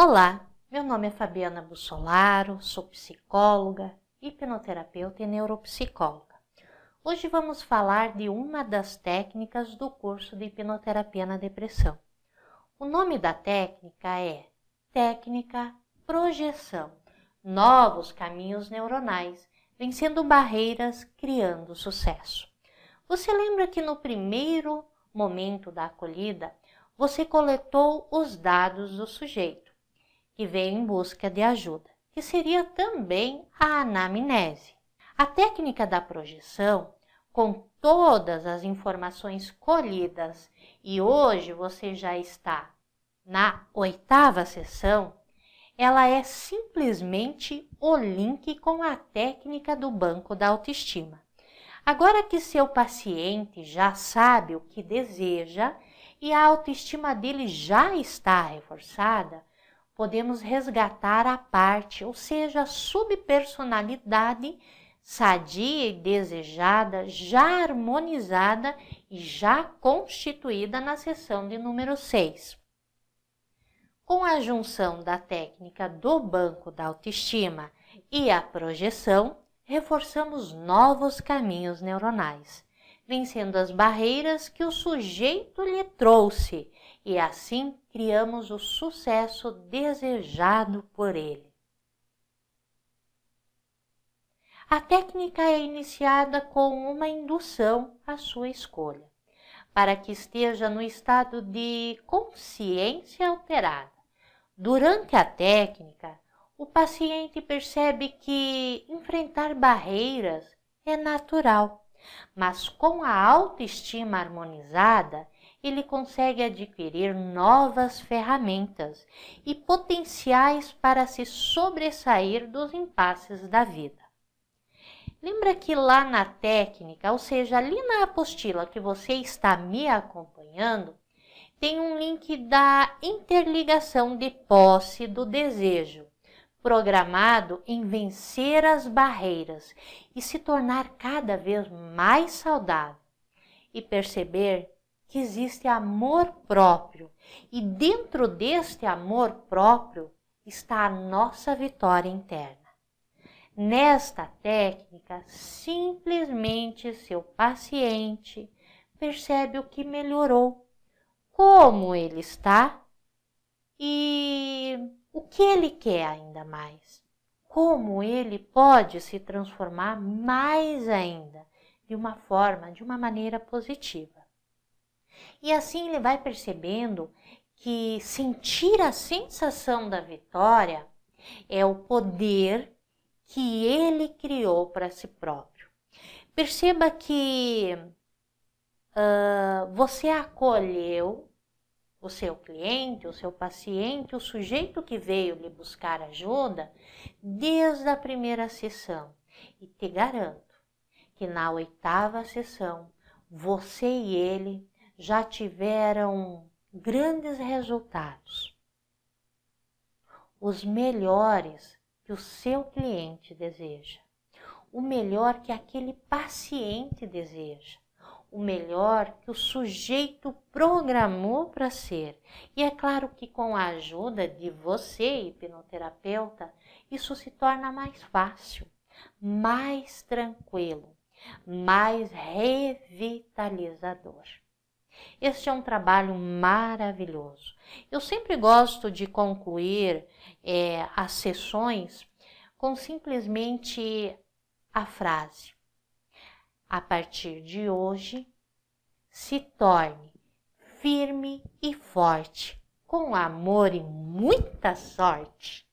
Olá, meu nome é Fabiana Bussolaro, sou psicóloga, hipnoterapeuta e neuropsicóloga. Hoje vamos falar de uma das técnicas do curso de hipnoterapia na depressão. O nome da técnica é técnica projeção. Novos caminhos neuronais, vencendo barreiras, criando sucesso. Você lembra que no primeiro momento da acolhida, você coletou os dados do sujeito que veio em busca de ajuda, que seria também a anamnese. A técnica da projeção, com todas as informações colhidas, e hoje você já está na oitava sessão, ela é simplesmente o link com a técnica do banco da autoestima. Agora que seu paciente já sabe o que deseja e a autoestima dele já está reforçada, podemos resgatar a parte, ou seja, a subpersonalidade sadia e desejada, já harmonizada e já constituída na sessão de número 6. Com a junção da técnica do banco da autoestima e a projeção, reforçamos novos caminhos neuronais, vencendo as barreiras que o sujeito lhe trouxe e assim criamos o sucesso desejado por ele. A técnica é iniciada com uma indução à sua escolha, para que esteja no estado de consciência alterada. Durante a técnica, o paciente percebe que enfrentar barreiras é natural, mas com a autoestima harmonizada, ele consegue adquirir novas ferramentas e potenciais para se sobressair dos impasses da vida. Lembra que lá na técnica, ou seja, ali na apostila que você está me acompanhando, tem um link da interligação de posse do desejo, programado em vencer as barreiras e se tornar cada vez mais saudável e perceber que existe amor próprio e dentro deste amor próprio está a nossa vitória interna. Nesta técnica, simplesmente seu paciente percebe o que melhorou, como ele está e o que ele quer ainda mais. Como ele pode se transformar mais ainda de uma forma, de uma maneira positiva. E assim ele vai percebendo que sentir a sensação da vitória é o poder que ele criou para si próprio. Perceba que uh, você acolheu o seu cliente, o seu paciente, o sujeito que veio lhe buscar ajuda desde a primeira sessão. E te garanto que na oitava sessão você e ele já tiveram grandes resultados, os melhores que o seu cliente deseja, o melhor que aquele paciente deseja, o melhor que o sujeito programou para ser. E é claro que com a ajuda de você, hipnoterapeuta, isso se torna mais fácil, mais tranquilo, mais revitalizador. Este é um trabalho maravilhoso. Eu sempre gosto de concluir é, as sessões com simplesmente a frase: A partir de hoje, se torne firme e forte, com amor e muita sorte.